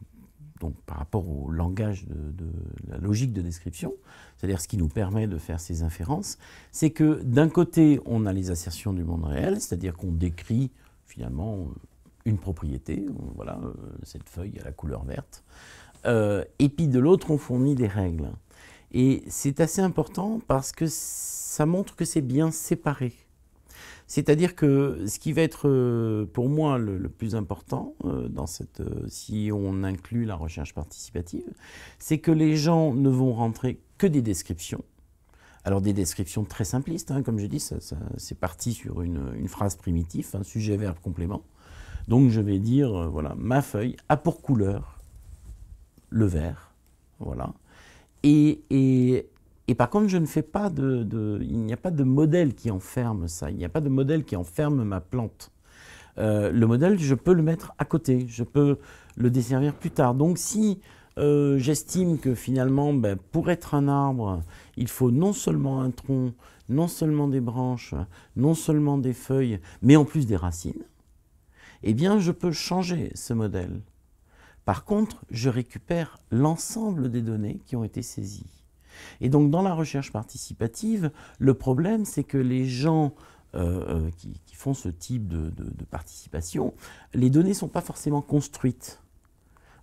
donc par rapport au langage de, la logique de description, c'est-à-dire ce qui nous permet de faire ces inférences, c'est que d'un côté on a les assertions du monde réel, c'est-à-dire qu'on décrit finalement une propriété, voilà cette feuille à la couleur verte, et puis de l'autre on fournit des règles. Et c'est assez important parce que ça montre que c'est bien séparé. C'est-à-dire que ce qui va être euh, pour moi le, plus important, euh, dans cette, euh, si on inclut la recherche participative, c'est que les gens ne vont rentrer que des descriptions. Alors des descriptions très simplistes, hein, comme je dis, ça, c'est parti sur une, phrase primitive, un sujet, verbe, complément. Donc je vais dire, voilà, ma feuille a pour couleur le vert, voilà. et et par contre, je ne fais pas de, il n'y a pas de modèle qui enferme ça. Il n'y a pas de modèle qui enferme ma plante. Euh, le modèle, je peux le mettre à côté, je peux le desservir plus tard. Donc si euh, j'estime que finalement, ben, pour être un arbre, il faut non seulement un tronc, non seulement des branches, non seulement des feuilles, mais en plus des racines, eh bien je peux changer ce modèle. Par contre, je récupère l'ensemble des données qui ont été saisies. Et donc dans la recherche participative, le problème c'est que les gens euh, euh, qui, font ce type de, participation, les données ne sont pas forcément construites.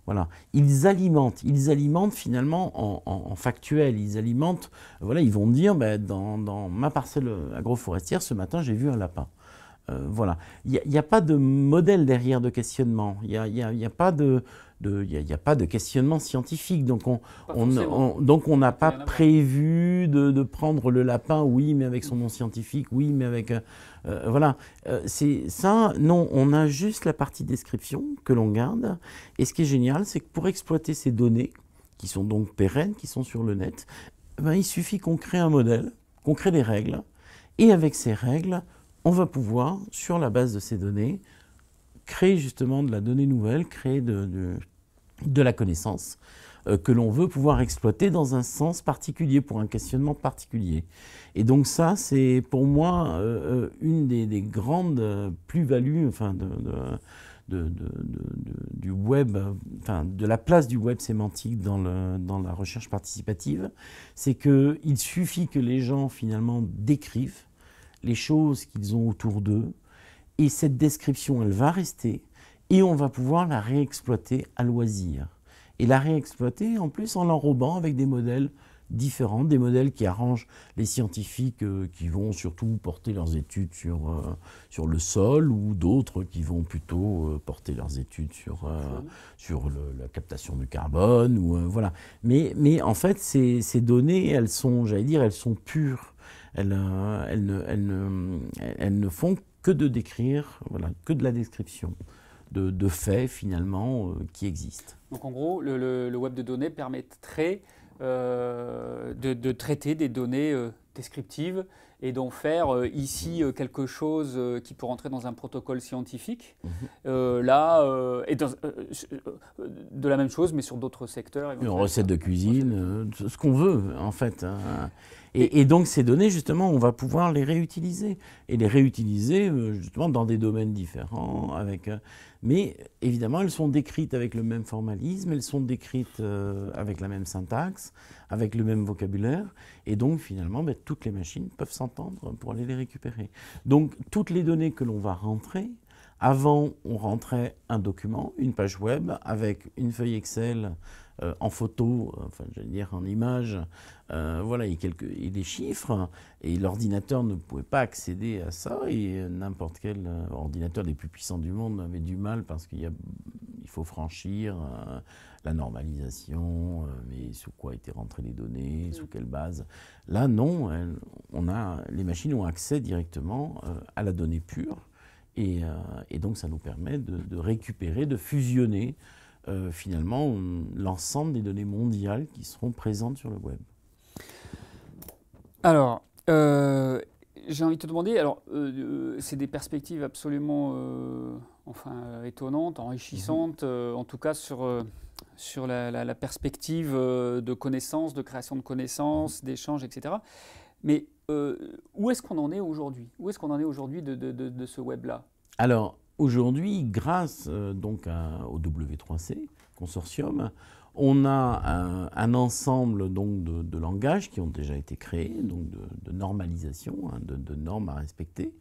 Voilà, ils alimentent, ils alimentent finalement en, factuel, ils alimentent, voilà, ils vont dire, ben, dans, ma parcelle agroforestière, ce matin, j'ai vu un lapin. Euh, voilà, il n'y a, pas de modèle derrière de questionnement, il n'y a, pas de, il n'y a, pas de questionnement scientifique. Donc on n'a pas prévu de, prendre le lapin, oui, mais avec son nom scientifique, oui, mais avec... Euh, euh, voilà, euh, c'est ça, non, on a juste la partie description que l'on garde. Et ce qui est génial, c'est que pour exploiter ces données, qui sont donc pérennes, qui sont sur le net, eh ben, il suffit qu'on crée un modèle, qu'on crée des règles. Et avec ces règles, on va pouvoir, sur la base de ces données, créer justement de la donnée nouvelle, créer de, de, la connaissance euh, que l'on veut pouvoir exploiter dans un sens particulier, pour un questionnement particulier. Et donc ça, c'est pour moi euh, euh, une des, grandes plus-values enfin, de, du web, enfin, de la place du web sémantique dans, le, dans la recherche participative, c'est qu'il suffit que les gens finalement décrivent les choses qu'ils ont autour d'eux, et cette description, elle va rester et on va pouvoir la réexploiter à loisir. Et la réexploiter en plus en l'enrobant avec des modèles différents, des modèles qui arrangent les scientifiques euh, qui vont surtout porter leurs études sur, euh, sur le sol ou d'autres qui vont plutôt euh, porter leurs études sur, sur la captation du carbone. Ou, voilà. mais, mais en fait, ces, ces données, elles sont, j'allais dire, elles sont pures. Elles, elles, ne, elles, ne, elles ne font que de décrire, voilà, que de la description de, faits finalement euh, qui existent. Donc en gros, le, web de données permettrait euh, de, traiter des données euh, descriptives et d'en faire ici quelque chose qui pourrait entrer dans un protocole scientifique, mhm. là, de la même chose, mais sur d'autres secteurs. Une recette de cuisine, ce qu'on veut en fait. Hein. Et, donc ces données, justement, on va pouvoir les réutiliser. Et les réutiliser, euh, justement, dans des domaines différents. Avec, euh, mais évidemment, elles sont décrites avec le même formalisme, elles sont décrites euh, avec la même syntaxe, avec le même vocabulaire. Et donc, finalement, ben, toutes les machines peuvent s'entendre pour aller les récupérer. Donc, toutes les données que l'on va rentrer, avant, on rentrait un document, une page web, avec une feuille Excel euh, en photo, enfin j'allais dire en images, euh, voilà, et, quelques, des chiffres, et l'ordinateur ne pouvait pas accéder à ça, et n'importe quel euh, ordinateur des plus puissants du monde avait du mal parce qu'il y a, il faut franchir la normalisation, mais sous quoi étaient rentrées les données, mm. sous quelle base. Là, non, on a, les machines ont accès directement à la donnée pure. Et, donc ça nous permet de récupérer, de fusionner euh, finalement l'ensemble des données mondiales qui seront présentes sur le web. Alors, euh, j'ai envie de te demander, alors euh, c'est des perspectives absolument enfin, étonnantes, enrichissantes, en tout cas sur, sur la, perspective de connaissances, de création de connaissances, d'échanges, etc. Mais où est-ce qu'on en est aujourd'hui Où est-ce qu'on en est aujourd'hui de, de, de ce web-là Alors, Aujourd'hui, grâce euh, donc au W3C, consortium, on a un, ensemble donc de, langages qui ont déjà été créés, donc de, normalisation, hein, de, normes à respecter.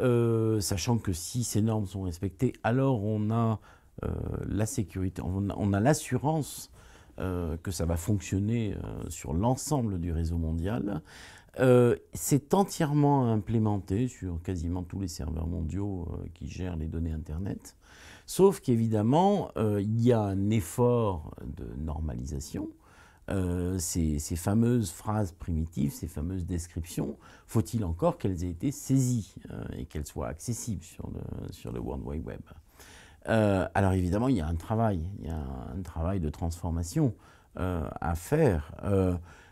Euh, sachant que si ces normes sont respectées, alors on a euh, la sécurité, on a, l'assurance que ça va fonctionner sur l'ensemble du réseau mondial. Euh, c'est entièrement implémenté sur quasiment tous les serveurs mondiaux euh, qui gèrent les données Internet. Sauf qu'évidemment, euh, il y a un effort de normalisation. Ces, ces, fameuses phrases primitives, ces fameuses descriptions, faut-il encore qu'elles aient été saisies et qu'elles soient accessibles sur le, sur le World Wide Web Alors évidemment, il y a un travail, il y a un travail de transformation à faire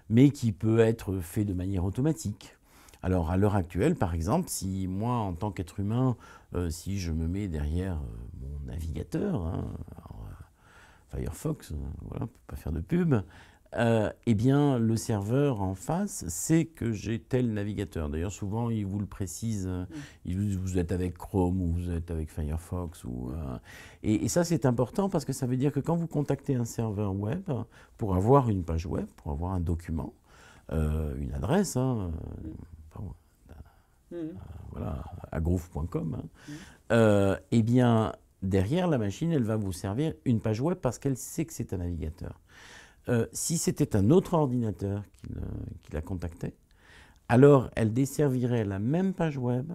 mais qui peut être fait de manière automatique. Alors à l'heure actuelle, par exemple, si moi, en tant qu'être humain, euh, si je me mets derrière euh, mon navigateur, hein, euh, Firefox, voilà, on peut pas faire de pub, euh, eh bien, le serveur en face sait que j'ai tel navigateur. D'ailleurs, souvent, il vous le précise. Mm. vous êtes avec Chrome ou vous êtes avec Firefox. Ou, euh, et, ça, c'est important parce que ça veut dire que quand vous contactez un serveur web, pour avoir une page web, pour avoir un document, euh, une adresse, hein, mm. Mm. voilà, hein, eh bien, derrière la machine, elle va vous servir une page web parce qu'elle sait que c'est un navigateur. Euh, si c'était un autre ordinateur qui, la contactait, alors elle desservirait la même page web,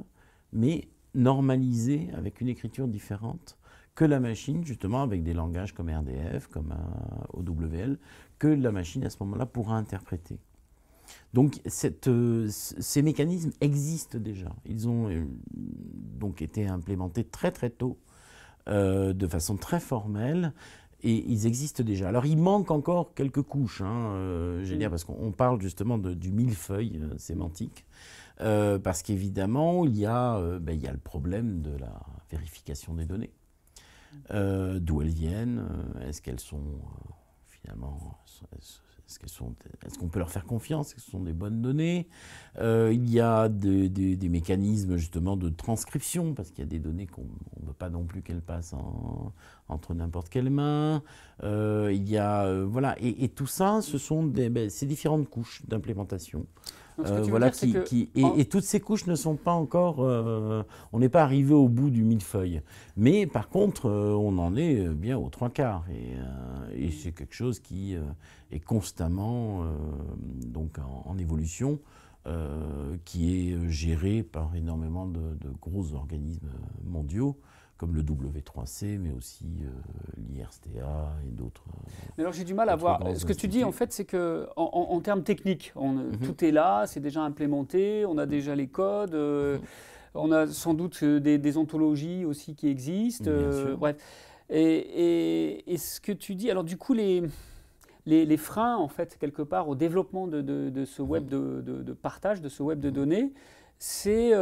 mais normalisée avec une écriture différente que la machine, justement avec des langages comme RDF, comme euh, OWL, que la machine à ce moment-là pourra interpréter. Donc euh, ces mécanismes existent déjà. Ils ont donc été implémentés très très tôt, de façon très formelle, et ils existent déjà. Alors il manque encore quelques couches, hein, euh, mm. parce qu'on parle justement du millefeuille euh, sémantique, euh, parce qu'évidemment, il, y a, ben, il y a le problème de la vérification des données. D'où elles viennent, est-ce qu'elles sont finalement est-ce qu'on peut leur faire confiance Est-ce que ce sont des bonnes données euh, Il y a des, mécanismes justement de transcription, parce qu'il y a des données qu'on ne veut pas non plus qu'elles passent entre n'importe quelle main. Euh, il y a, euh, voilà, et, tout ça, ce sont ben, ces différentes couches d'implémentation. Euh, voilà, qui, et, toutes ces couches ne sont pas encore. Euh, on n'est pas arrivé au bout du millefeuille. Mais par contre, euh, on en est bien aux trois quarts. Et, c'est quelque chose qui est constamment donc en, évolution. qui est géré par énormément de gros organismes mondiaux comme le W3C, mais aussi euh, l'IRSTA et d'autres. Euh, mais alors j'ai du mal à voir. Ce que tu dis en fait, c'est que en, termes techniques, on, mhm. tout est là, c'est déjà implémenté, on a déjà les codes. Euh, mhm. On a sans doute euh, des, ontologies aussi qui existent. bref. Et, ce que tu dis, alors du coup, les, les, freins, en fait, quelque part, au développement de, ce mhm. web de, de, partage, de ce web de données, c'est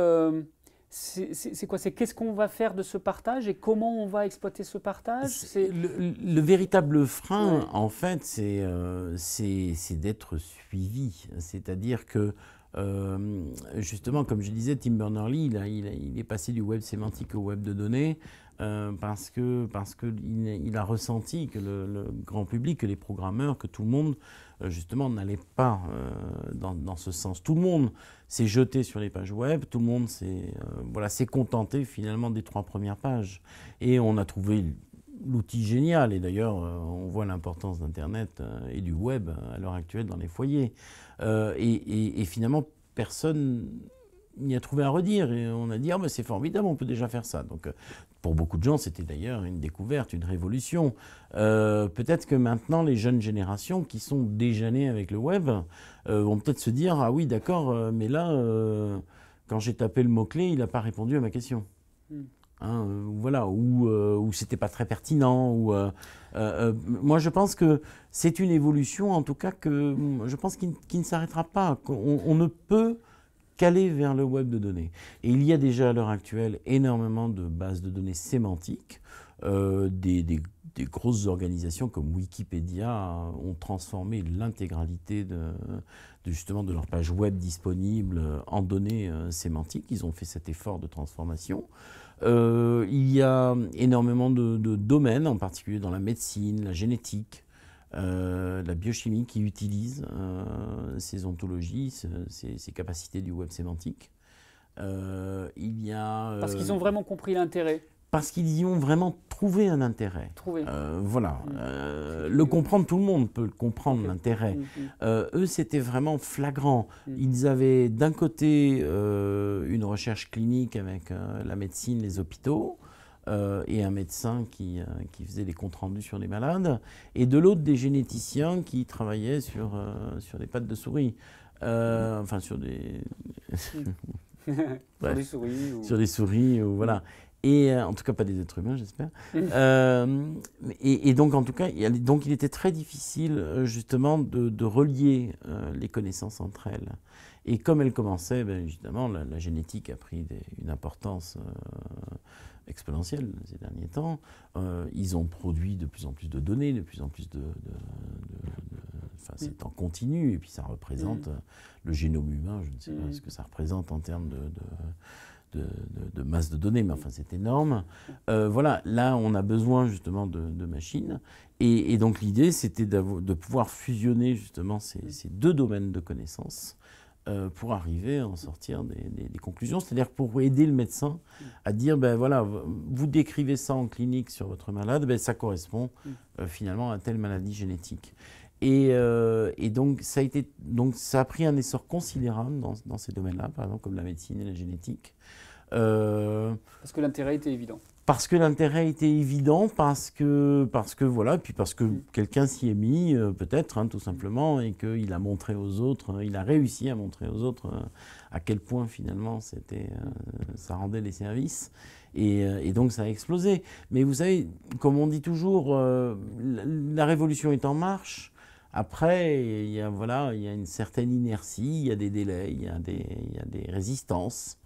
c'est quoi C'est qu'est-ce qu'on va faire de ce partage et comment on va exploiter ce partage le, véritable frein, en fait, euh, c'est d'être suivi. C'est-à-dire que, euh, justement, comme je disais, Tim Berners-Lee, il, est passé du web sémantique au web de données. Euh, parce que parce que il, a ressenti que le, grand public, que les programmeurs, que tout le monde euh, justement n'allait pas euh, dans, ce sens. Tout le monde s'est jeté sur les pages web, tout le monde s'est voilà s'est contenté finalement des trois premières pages et on a trouvé l'outil génial et d'ailleurs on voit l'importance d'internet et du web à l'heure actuelle dans les foyers et, finalement personne n'y a trouvé à redire et on a dit ah, mais c'est formidable on peut déjà faire ça donc pour beaucoup de gens, c'était d'ailleurs une découverte, une révolution. Euh, peut-être que maintenant, les jeunes générations qui sont déjà nées avec le web euh, vont peut-être se dire Ah oui, d'accord, euh, mais là, quand j'ai tapé le mot-clé, il n'a pas répondu à ma question. Hmm. Hein, voilà, ou, ou c'était pas très pertinent. Ou, moi, je pense que c'est une évolution, en tout cas, que hmm, je pense qu'il, ne s'arrêtera pas. Qu'on, on ne peut Caler vers le web de données. Et il y a déjà à l'heure actuelle énormément de bases de données sémantiques, euh, des, grosses organisations comme Wikipédia ont transformé l'intégralité de, justement de leur page web disponible en données euh, sémantiques. Ils ont fait cet effort de transformation. Euh, il y a énormément de domaines, en particulier dans la médecine, la génétique, euh, la biochimie qui utilise euh, ces ontologies, ces, capacités du web sémantique. Euh, parce qu'ils ont vraiment compris l'intérêt parce qu'ils y ont vraiment trouvé un intérêt. voilà. Mmh. le comprendre, tout le monde peut comprendre l'intérêt. Mmh, mmh. eux, c'était vraiment flagrant. Ils avaient d'un côté une recherche clinique avec la médecine, les hôpitaux, euh, et un médecin qui, euh, qui faisait des comptes rendus sur les malades, et de l'autre des généticiens qui travaillaient sur, euh, sur des pattes de souris. enfin, sur des. sur des souris. Ou... Sur des souris, ou, voilà. Et en tout cas, pas des êtres humains, j'espère. et, donc, en tout cas, il, donc, il était très difficile, justement, de, de relier les connaissances entre elles. Et comme elle commençait, ben, évidemment, la, génétique a pris une importance exponentielle ces derniers temps. Euh, ils ont produit de plus en plus de données, de plus en plus de... Enfin, c'est en continu, et puis ça représente mm. euh, le génome humain, je ne sais pas mm. ce que ça représente en termes de, de masse de données, mais enfin c'est énorme. Euh, voilà, là on a besoin justement de, machines, et, donc l'idée c'était de pouvoir fusionner justement ces, mm. ces deux domaines de connaissances euh, pour arriver à en sortir des, conclusions, c'est-à-dire pour aider le médecin à dire, ben voilà, vous décrivez ça en clinique sur votre malade, ben ça correspond mm. euh, finalement à telle maladie génétique. Et, euh, donc, ça a pris un essor considérable dans, dans ces domaines-là, par exemple comme la médecine et la génétique. Parce que l'intérêt était évident parce que l'intérêt était évident, parce que, parce que voilà, puis parce que quelqu'un s'y est mis, euh, peut-être, hein, tout simplement, et qu'il a montré aux autres, euh, il a réussi à montrer aux autres euh, à quel point finalement c'était, ça rendait les services. Et, donc ça a explosé. Mais vous savez, comme on dit toujours, la, révolution est en marche. Après, il y a, voilà, il y a une certaine inertie, il y a des délais, il il y a des résistances.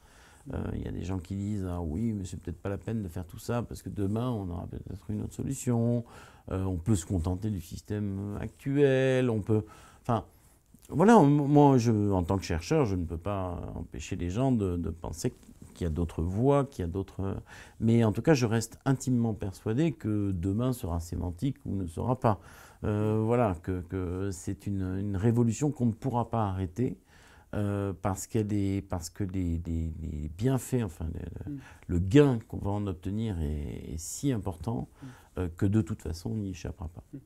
Euh, il y a des gens qui disent ah, oui, mais c'est peut-être pas la peine de faire tout ça parce que demain on aura peut-être une autre solution. Euh, on peut se contenter du système actuel. On peut, enfin, voilà. moi, je, en tant que chercheur, je ne peux pas empêcher les gens de, penser qu'il y a d'autres voies, qu'il y a d'autres. Mais en tout cas, je reste intimement persuadé que demain sera sémantique ou ne sera pas. Euh, voilà, que, c'est une révolution qu'on ne pourra pas arrêter euh, parce, des, parce que les, bienfaits, enfin mm. le, gain qu'on va en obtenir est, si important mm. euh, que de toute façon on n'y échappera pas. Mm.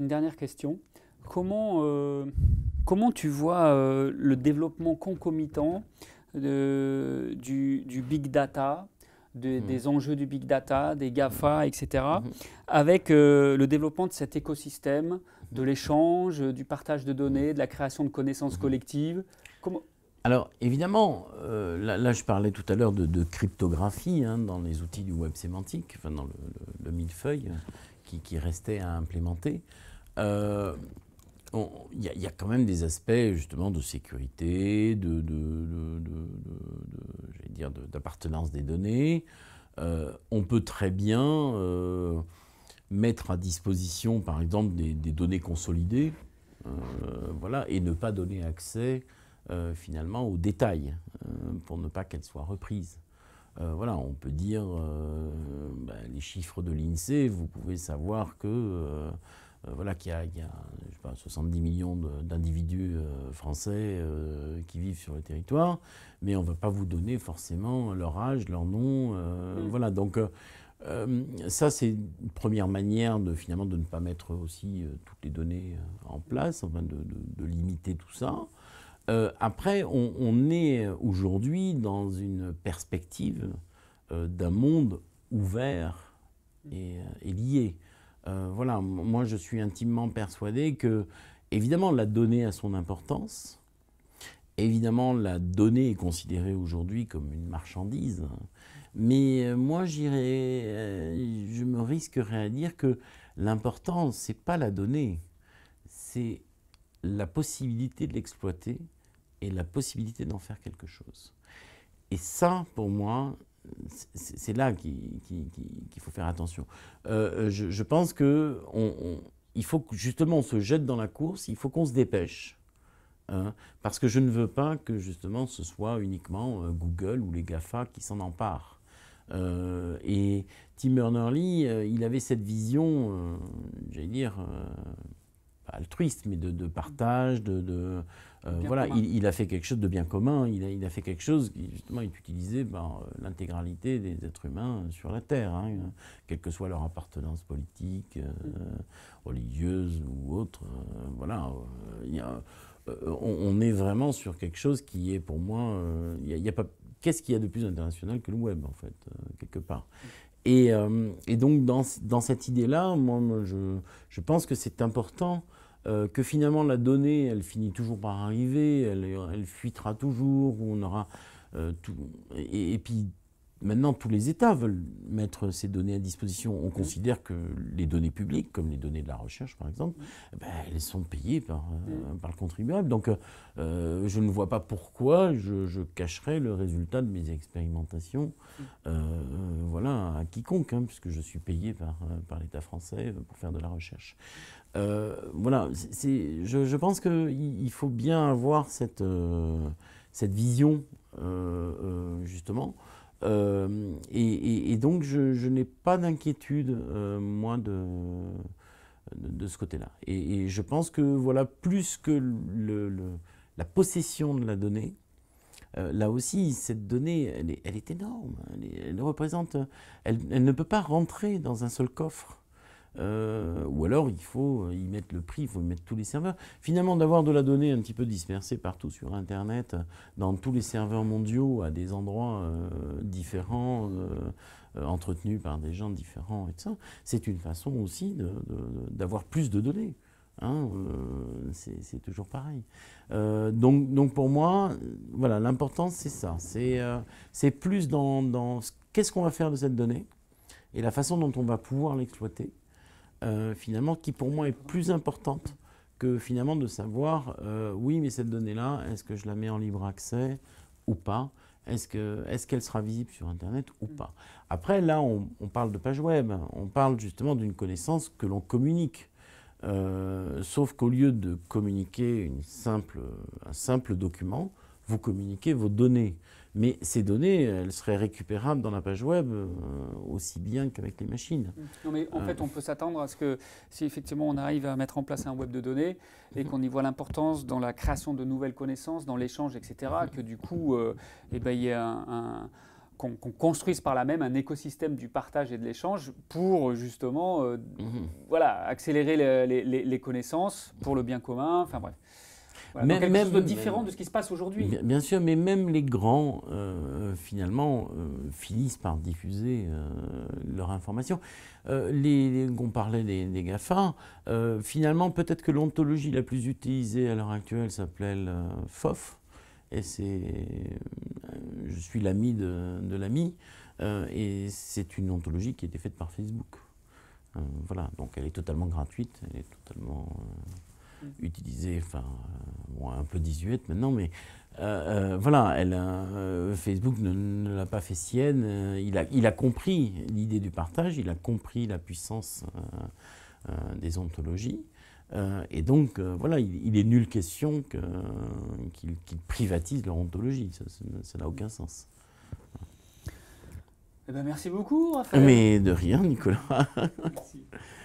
Une dernière question. Comment, euh, comment tu vois le développement concomitant de, du, big data, des enjeux du big data, des GAFA, etc., mm-hmm. avec le développement de cet écosystème de l'échange, euh, du partage de données, de la création de connaissances mhm. collectives Alors évidemment, euh, là, je parlais tout à l'heure de, cryptographie hein, dans les outils du web sémantique, enfin dans le, millefeuille hein, qui, restait à implémenter. Euh, il y, a quand même des aspects justement de sécurité, de, d'appartenance des données. on peut très bien mettre à disposition, par exemple, des, données consolidées, euh, voilà, et ne pas donner accès euh, finalement aux détails euh, pour ne pas qu'elles soient reprises. voilà, on peut dire ben, les chiffres de l'INSEE, vous pouvez savoir que voilà, qu'il y a, y a 70 millions d'individus français qui vivent sur le territoire, mais on ne va pas vous donner forcément leur âge, leur nom. Mmh. Voilà, donc euh, ça, c'est une première manière de, finalement, de ne pas mettre aussi euh, toutes les données euh, en place, enfin de, limiter tout ça. après, on, est aujourd'hui dans une perspective d'un monde ouvert et, et lié. voilà, moi je suis intimement persuadé que, évidemment, la donnée a son importance. Évidemment, la donnée est considérée aujourd'hui comme une marchandise. Mais euh, moi, j'irai, euh, je me risquerais à dire que l'important, c'est pas la donnée, c'est la possibilité de l'exploiter et la possibilité d'en faire quelque chose. Et ça, pour moi, c'est là qu'il faut faire attention. Euh, je, pense qu'il il faut que justement on se jette dans la course, il faut qu'on se dépêche. Hein, parce que je ne veux pas que justement ce soit uniquement Google ou les GAFA qui s'en emparent. Euh, et Tim Berners-Lee, euh, il avait cette vision, euh, j'allais dire, pas altruiste, mais de, partage, de... voilà, il, a fait quelque chose de bien commun, il a, il a fait quelque chose qui, justement, est utilisé par l'intégralité des êtres humains sur la Terre, hein, quelle que soit leur appartenance politique, religieuse ou autre. voilà, on, est vraiment sur quelque chose qui est, pour moi, il n'y a, pas qu'est-ce qu'il y a de plus international que le web, en fait, euh, quelque part et, euh, donc, dans, cette idée-là, moi, je, pense que c'est important euh, que finalement la donnée, elle finit toujours par arriver, elle, fuitera toujours, ou on aura tout. et, puis Maintenant, tous les États veulent mettre ces données à disposition. On considère que les données publiques, comme les données de la recherche par exemple, eh ben, elles sont payées par, euh, le contribuable. Donc euh, je ne vois pas pourquoi je, je, cacherais le résultat de mes expérimentations euh, voilà, à quiconque, hein, puisque je suis payé par, l'État français pour faire de la recherche. voilà, je, pense qu'il faut bien avoir cette vision, justement. Euh, et, donc, je, n'ai pas d'inquiétude, euh, moi, de, de, ce côté-là. Et, je pense que, voilà, plus que le, la possession de la donnée, euh, là aussi, cette donnée, elle est, elle énorme. Elle, représente, elle, ne peut pas rentrer dans un seul coffre. Euh, ou alors il faut euh, y mettre le prix, il faut y mettre tous les serveurs. Finalement, d'avoir de la donnée un petit peu dispersée partout sur Internet, dans tous les serveurs mondiaux, à des endroits euh, différents, entretenus par des gens différents, et ça, c'est une façon aussi d'avoir plus de données. Hein, c'est toujours pareil. donc, donc pour moi, voilà, l'important c'est ça. C'est plus dans, dans qu'est-ce qu'on va faire de cette donnée et la façon dont on va pouvoir l'exploiter euh, finalement, qui pour moi est plus importante que finalement de savoir, euh, oui, mais cette donnée-là, est-ce que je la mets en libre accès ou pas Est-ce qu'elle qu'elle sera visible sur Internet ou pas Après, là, on, parle de page web, on parle justement d'une connaissance que l'on communique. Euh, sauf qu'au lieu de communiquer une simple, un simple document, vous communiquez vos données. Mais ces données, elles seraient récupérables dans la page web euh, aussi bien qu'avec les machines. Non, mais en euh. fait, on peut s'attendre à ce que si effectivement on arrive à mettre en place un web de données et mhm. qu'on y voit l'importance dans la création de nouvelles connaissances, dans l'échange, etc., mhm. que du coup, euh, eh ben, un, qu'on construise par là même un écosystème du partage et de l'échange pour justement mhm. voilà, accélérer les, les, connaissances pour le bien commun, enfin bref même, différent de ce qui se passe aujourd'hui. Bien, sûr, mais même les grands, euh, finalement, euh, finissent par diffuser euh, leur information. les, on parlait des, des GAFA. finalement, peut-être que l'ontologie la plus utilisée à l'heure actuelle s'appelle FOF. Et c'est. je suis l'ami de, de l'ami. et c'est une ontologie qui a été faite par Facebook. voilà, donc elle est totalement gratuite, elle est totalement utilisée, enfin, euh, bon, un peu 18 maintenant, mais euh, euh, voilà, elle, Facebook ne, l'a pas fait sienne. il, a, il a compris l'idée du partage, il a compris la puissance des ontologies. et donc, voilà, il, est nulle question qu'ils privatisent leur ontologie. Ça n'a aucun sens. Eh ben, merci beaucoup, Raphaël. Mais de rien, Nicolas.